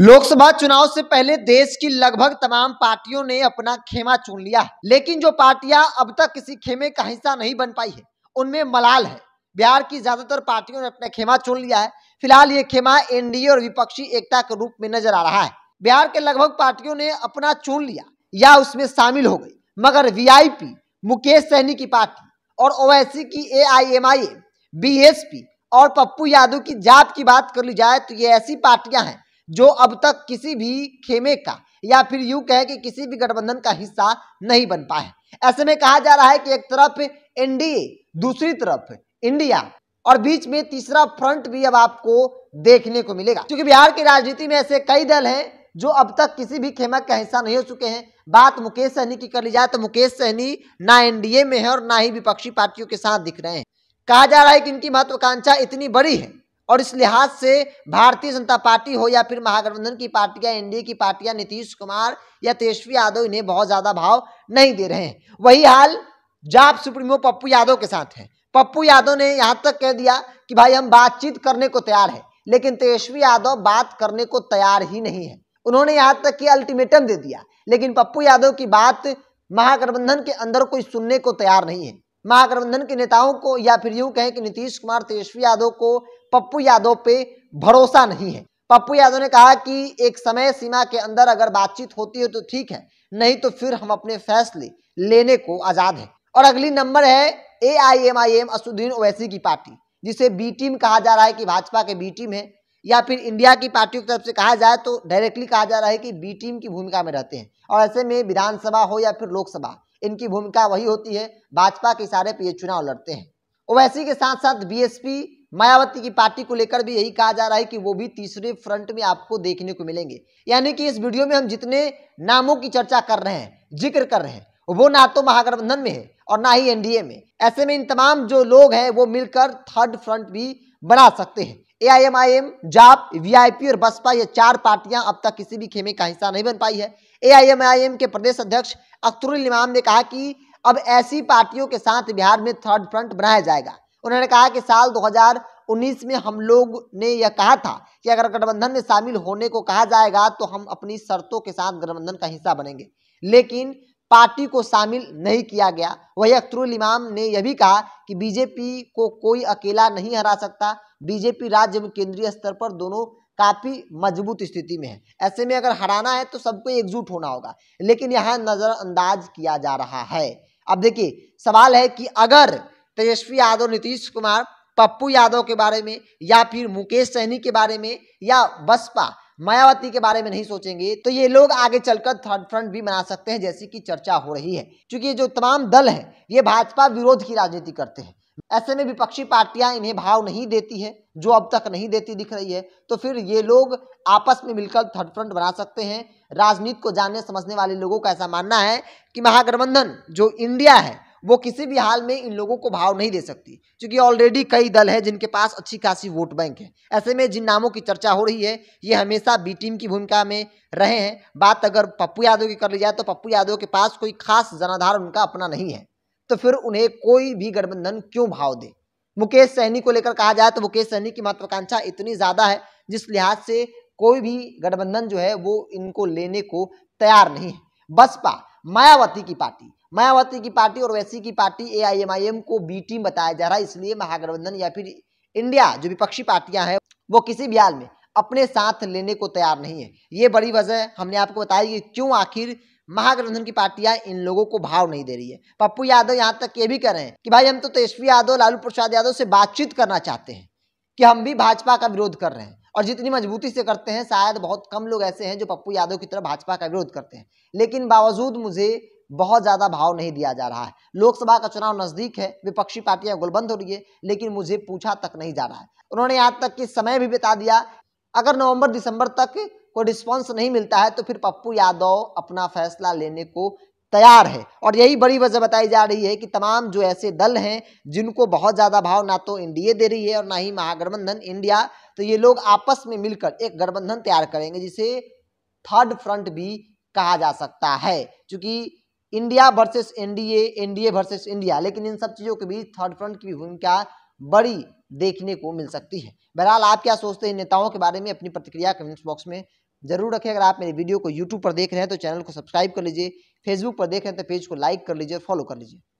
लोकसभा चुनाव से पहले देश की लगभग तमाम पार्टियों ने अपना खेमा चुन लिया है लेकिन जो पार्टियां अब तक किसी खेमे का हिस्सा नहीं बन पाई है उनमें मलाल है बिहार की ज्यादातर पार्टियों ने अपना खेमा चुन लिया है फिलहाल ये खेमा एनडीए और विपक्षी एकता के रूप में नजर आ रहा है बिहार के लगभग पार्टियों ने अपना चुन लिया या उसमें शामिल हो गई मगर वी मुकेश सहनी की पार्टी और ओवैसी की ए आई और पप्पू यादव की जाप की बात कर ली जाए तो ये ऐसी पार्टियां हैं जो अब तक किसी भी खेमे का या फिर यू कहे कि किसी भी गठबंधन का हिस्सा नहीं बन पाए ऐसे में कहा जा रहा है कि एक तरफ एनडीए दूसरी तरफ इंडिया और बीच में तीसरा फ्रंट भी अब आपको देखने को मिलेगा क्योंकि बिहार की राजनीति में ऐसे कई दल हैं जो अब तक किसी भी खेमा का हिस्सा नहीं हो चुके हैं बात मुकेश सहनी की कर ली जाए तो मुकेश सहनी ना एनडीए में है और ना ही विपक्षी पार्टियों के साथ दिख रहे हैं कहा जा रहा है कि इनकी महत्वाकांक्षा इतनी बड़ी है और इस लिहाज से भारतीय जनता पार्टी हो या फिर महागठबंधन की पार्टियां एनडीए की पार्टियां नीतीश कुमार या तेजस्वी यादव इन्हें बहुत ज्यादा भाव नहीं दे रहे हैं वही हाल जाप सुप्रीमो पप्पू यादव के साथ है पप्पू यादव ने यहाँ तक कह दिया कि भाई हम बातचीत करने को तैयार है लेकिन तेजस्वी यादव बात करने को तैयार ही नहीं है उन्होंने यहाँ तक कि अल्टीमेटम दे दिया लेकिन पप्पू यादव की बात महागठबंधन के अंदर कोई सुनने को तैयार नहीं है महागठबंधन के नेताओं को या फिर यूं कहें कि नीतीश कुमार तेजस्वी यादव को पप्पू यादव पे भरोसा नहीं है पप्पू यादव ने कहा कि एक समय सीमा के अंदर अगर बातचीत होती है तो ठीक है नहीं तो फिर हम अपने फैसले लेने को आजाद है और अगली नंबर है A I M I M Asaduddin Owaisi की पार्टी जिसे बी टीम कहा जा रहा है कि भाजपा के बी टीम है या फिर इंडिया की पार्टियों की तरफ से कहा जाए तो डायरेक्टली कहा जा रहा है कि बी टीम की भूमिका में रहते हैं और ऐसे में विधानसभा हो या फिर लोकसभा इनकी भूमिका वही होती है भाजपा के सारे पर ये चुनाव लड़ते हैं ओवैसी के साथ साथ बीएसपी मायावती की पार्टी को लेकर भी यही कहा जा रहा है कि वो भी तीसरे फ्रंट में आपको देखने को मिलेंगे यानी कि इस वीडियो में हम जितने नामों की चर्चा कर रहे हैं जिक्र कर रहे हैं वो ना तो महागठबंधन में है और ना ही एनडीए में ऐसे में इन तमाम जो लोग हैं वो मिलकर थर्ड फ्रंट भी बना सकते हैं ए आई एम जाप पी और बसपा ये चार पार्टियां अब तक किसी भी खेमे का हिस्सा नहीं बन पाई है एम के प्रदेश अध्यक्ष अख्तरुल इमाम ने कहा कि अब ऐसी पार्टियों के साथ बिहार में थर्ड फ्रंट बनाया जाएगा उन्होंने कहा कि साल 2019 में हम लोग ने यह कहा था कि अगर गठबंधन में शामिल होने को कहा जाएगा तो हम अपनी शर्तों के साथ गठबंधन का हिस्सा बनेंगे लेकिन पार्टी को शामिल नहीं किया गया वही अख्तरुल इमाम ने यह भी कहा कि बीजेपी को कोई अकेला नहीं हरा सकता बीजेपी राज्य में केंद्रीय स्तर पर दोनों काफ़ी मजबूत स्थिति में है ऐसे में अगर हराना है तो सबको एकजुट होना होगा लेकिन यहाँ नज़रअंदाज किया जा रहा है अब देखिए सवाल है कि अगर तेजस्वी यादव नीतीश कुमार पप्पू यादव के बारे में या फिर मुकेश सहनी के बारे में या बसपा मायावती के बारे में नहीं सोचेंगे तो ये लोग आगे चलकर थर्ड फ्रंट भी बना सकते हैं जैसी कि चर्चा हो रही है क्योंकि ये जो तमाम दल है ये भाजपा विरोध की राजनीति करते हैं ऐसे में विपक्षी पार्टियां इन्हें भाव नहीं देती है जो अब तक नहीं देती दिख रही है तो फिर ये लोग आपस में मिलकर थर्ड फ्रंट बना सकते हैं राजनीति को जानने समझने वाले लोगों का ऐसा मानना है कि महागठबंधन जो इंडिया है वो किसी भी हाल में इन लोगों को भाव नहीं दे सकती क्योंकि ऑलरेडी कई दल हैं जिनके पास अच्छी खासी वोट बैंक है ऐसे में जिन नामों की चर्चा हो रही है ये हमेशा बी टीम की भूमिका में रहे हैं बात अगर पप्पू यादव की कर ली जाए तो पप्पू यादव के पास कोई खास जनाधार उनका अपना नहीं है तो फिर उन्हें कोई भी गठबंधन क्यों भाव दे मुकेश सहनी को लेकर कहा जाए तो मुकेश सहनी की महत्वाकांक्षा इतनी ज़्यादा है जिस लिहाज से कोई भी गठबंधन जो है वो इनको लेने को तैयार नहीं है बसपा मायावती की पार्टी मायावती की पार्टी और वैसी की पार्टी एआईएमआईएम को बी टीम बताया जा रहा है इसलिए महागठबंधन या फिर इंडिया जो विपक्षी पार्टियां हैं वो किसी भी हाल में अपने साथ लेने को तैयार नहीं है ये बड़ी वजह हमने आपको बताई कि क्यों आखिर महागठबंधन की पार्टियां इन लोगों को भाव नहीं दे रही है पप्पू यादव यहाँ तक ये भी कर रहे हैं कि भाई हम तो तेजस्वी यादव लालू प्रसाद यादव से बातचीत करना चाहते हैं कि हम भी भाजपा का विरोध कर रहे हैं और जितनी मजबूती से करते हैं शायद बहुत कम लोग ऐसे हैं जो पप्पू यादव की तरह भाजपा का विरोध करते हैं लेकिन बावजूद मुझे बहुत ज़्यादा भाव नहीं दिया जा रहा है लोकसभा का चुनाव नज़दीक है विपक्षी पार्टियां गोलबंद हो रही है लेकिन मुझे पूछा तक नहीं जा रहा है उन्होंने आज तक कि समय भी बिता दिया अगर नवंबर दिसंबर तक कोई रिस्पॉन्स नहीं मिलता है तो फिर पप्पू यादव अपना फैसला लेने को तैयार है और यही बड़ी वजह बताई जा रही है कि तमाम जो ऐसे दल हैं जिनको बहुत ज़्यादा भाव ना तो एनडीए दे रही है और ना ही महागठबंधन इंडिया तो ये लोग आपस में मिलकर एक गठबंधन तैयार करेंगे जिसे थर्ड फ्रंट भी कहा जा सकता है क्योंकि India versus NDA NDA versus India लेकिन इन सब चीज़ों के बीच थर्ड फ्रंट की भूमिका बड़ी देखने को मिल सकती है बहरहाल आप क्या सोचते हैं नेताओं के बारे में अपनी प्रतिक्रिया कमेंट्स बॉक्स में जरूर रखें अगर आप मेरे वीडियो को यूट्यूब पर देख रहे हैं तो चैनल को सब्सक्राइब कर लीजिए फेसबुक पर देख रहे हैं तो पेज को लाइक कर लीजिए और फॉलो कर लीजिए